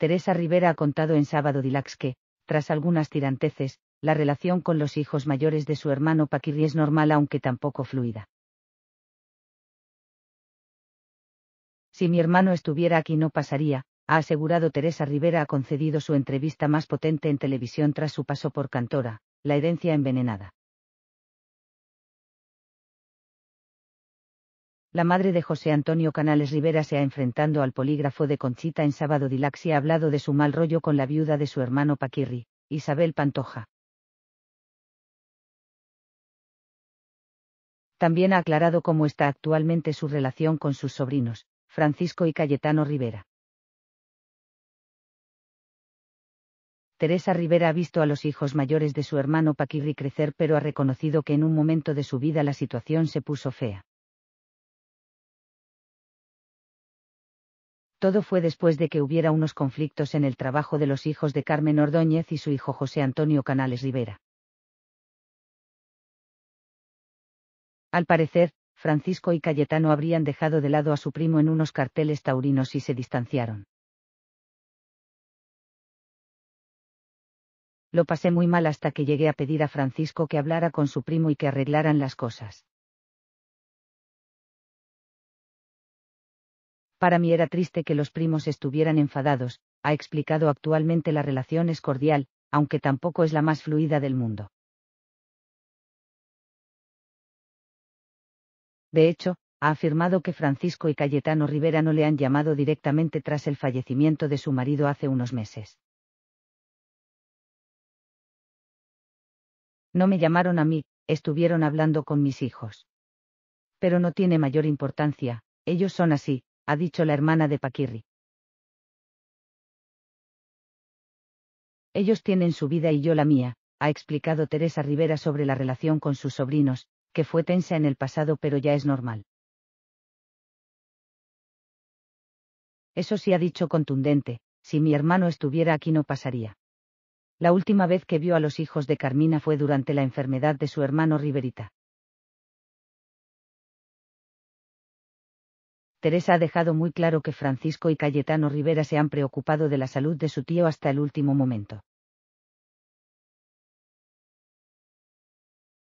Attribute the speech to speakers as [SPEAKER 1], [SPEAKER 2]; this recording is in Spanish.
[SPEAKER 1] Teresa Rivera ha contado en Sábado Dilax que, tras algunas tiranteces, la relación con los hijos mayores de su hermano Paquirri es normal aunque tampoco fluida. Si mi hermano estuviera aquí no pasaría, ha asegurado Teresa Rivera ha concedido su entrevista más potente en televisión tras su paso por Cantora, La herencia envenenada. La madre de José Antonio Canales Rivera se ha enfrentado al polígrafo de Conchita en sábado dilaxia ha hablado de su mal rollo con la viuda de su hermano Paquirri, Isabel Pantoja. También ha aclarado cómo está actualmente su relación con sus sobrinos, Francisco y Cayetano Rivera. Teresa Rivera ha visto a los hijos mayores de su hermano Paquirri crecer pero ha reconocido que en un momento de su vida la situación se puso fea. Todo fue después de que hubiera unos conflictos en el trabajo de los hijos de Carmen Ordóñez y su hijo José Antonio Canales Rivera. Al parecer, Francisco y Cayetano habrían dejado de lado a su primo en unos carteles taurinos y se distanciaron. Lo pasé muy mal hasta que llegué a pedir a Francisco que hablara con su primo y que arreglaran las cosas. Para mí era triste que los primos estuvieran enfadados, ha explicado actualmente la relación es cordial, aunque tampoco es la más fluida del mundo. De hecho, ha afirmado que Francisco y Cayetano Rivera no le han llamado directamente tras el fallecimiento de su marido hace unos meses. No me llamaron a mí, estuvieron hablando con mis hijos. Pero no tiene mayor importancia, ellos son así, ha dicho la hermana de Paquirri. Ellos tienen su vida y yo la mía, ha explicado Teresa Rivera sobre la relación con sus sobrinos, que fue tensa en el pasado pero ya es normal. Eso sí ha dicho contundente, si mi hermano estuviera aquí no pasaría. La última vez que vio a los hijos de Carmina fue durante la enfermedad de su hermano Riverita. Teresa ha dejado muy claro que Francisco y Cayetano Rivera se han preocupado de la salud de su tío hasta el último momento.